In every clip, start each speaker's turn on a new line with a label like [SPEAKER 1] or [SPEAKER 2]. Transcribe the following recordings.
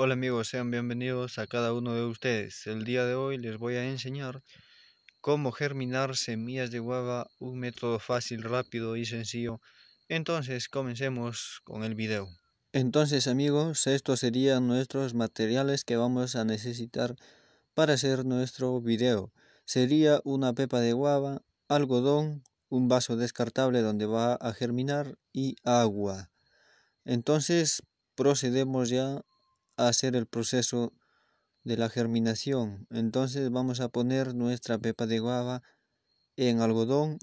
[SPEAKER 1] Hola amigos, sean bienvenidos a cada uno de ustedes. El día de hoy les voy a enseñar cómo germinar semillas de guava, un método fácil, rápido y sencillo. Entonces comencemos con el video. Entonces amigos, estos serían nuestros materiales que vamos a necesitar para hacer nuestro video. Sería una pepa de guava, algodón, un vaso descartable donde va a germinar y agua. Entonces procedemos ya hacer el proceso de la germinación. Entonces vamos a poner nuestra pepa de guava en algodón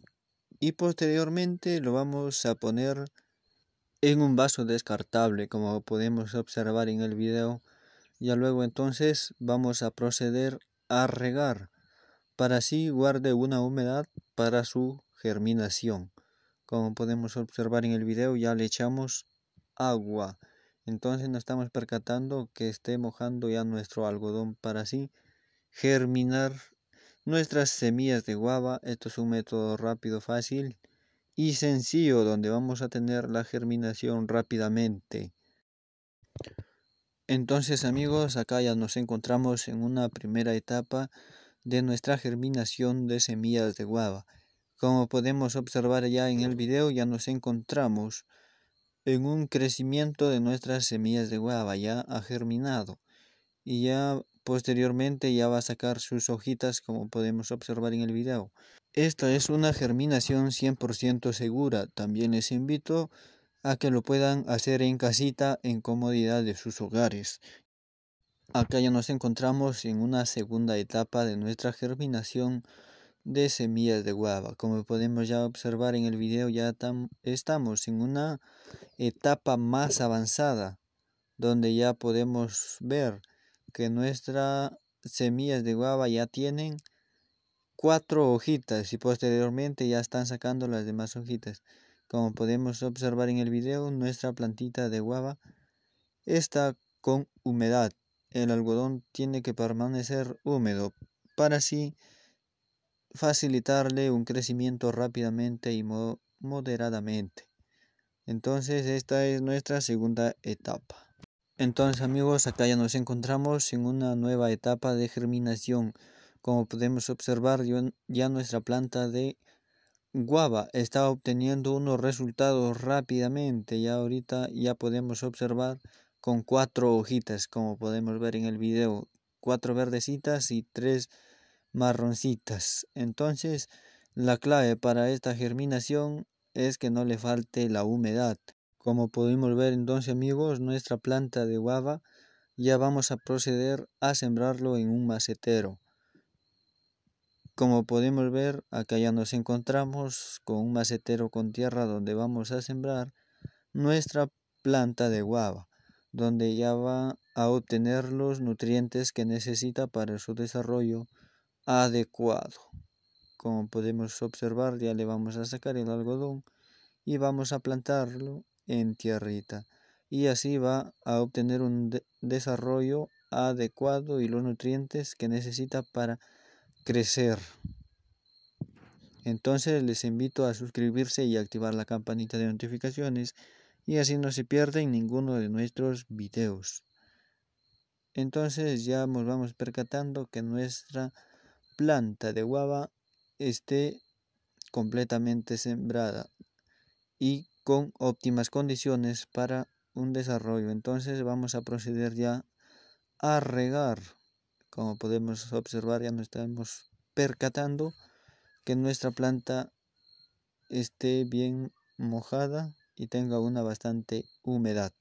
[SPEAKER 1] y posteriormente lo vamos a poner en un vaso descartable como podemos observar en el video. Ya luego entonces vamos a proceder a regar para así guarde una humedad para su germinación. Como podemos observar en el video ya le echamos agua. Entonces nos estamos percatando que esté mojando ya nuestro algodón para así germinar nuestras semillas de guava. Esto es un método rápido, fácil y sencillo donde vamos a tener la germinación rápidamente. Entonces amigos, acá ya nos encontramos en una primera etapa de nuestra germinación de semillas de guava. Como podemos observar ya en el video, ya nos encontramos en un crecimiento de nuestras semillas de guava, ya ha germinado y ya posteriormente ya va a sacar sus hojitas como podemos observar en el video. Esta es una germinación 100% segura, también les invito a que lo puedan hacer en casita en comodidad de sus hogares. Acá ya nos encontramos en una segunda etapa de nuestra germinación de semillas de guava. Como podemos ya observar en el video, ya estamos en una etapa más avanzada, donde ya podemos ver que nuestras semillas de guava ya tienen cuatro hojitas y posteriormente ya están sacando las demás hojitas. Como podemos observar en el video, nuestra plantita de guava está con humedad. El algodón tiene que permanecer húmedo para así facilitarle un crecimiento rápidamente y moderadamente. Entonces esta es nuestra segunda etapa. Entonces amigos, acá ya nos encontramos en una nueva etapa de germinación. Como podemos observar, ya nuestra planta de guava está obteniendo unos resultados rápidamente. Ya ahorita ya podemos observar con cuatro hojitas, como podemos ver en el video. Cuatro verdecitas y tres marroncitas. Entonces, la clave para esta germinación es que no le falte la humedad. Como podemos ver entonces amigos, nuestra planta de guava ya vamos a proceder a sembrarlo en un macetero. Como podemos ver, acá ya nos encontramos con un macetero con tierra donde vamos a sembrar nuestra planta de guava, donde ya va a obtener los nutrientes que necesita para su desarrollo adecuado. Como podemos observar, ya le vamos a sacar el algodón y vamos a plantarlo en tierrita. Y así va a obtener un desarrollo adecuado y los nutrientes que necesita para crecer. Entonces les invito a suscribirse y activar la campanita de notificaciones y así no se pierden ninguno de nuestros videos. Entonces ya nos vamos percatando que nuestra planta de guava esté completamente sembrada y con óptimas condiciones para un desarrollo. Entonces vamos a proceder ya a regar. Como podemos observar ya nos estamos percatando que nuestra planta esté bien mojada y tenga una bastante humedad.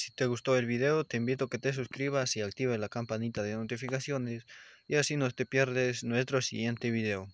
[SPEAKER 1] Si te gustó el video, te invito a que te suscribas y actives la campanita de notificaciones y así no te pierdes nuestro siguiente video.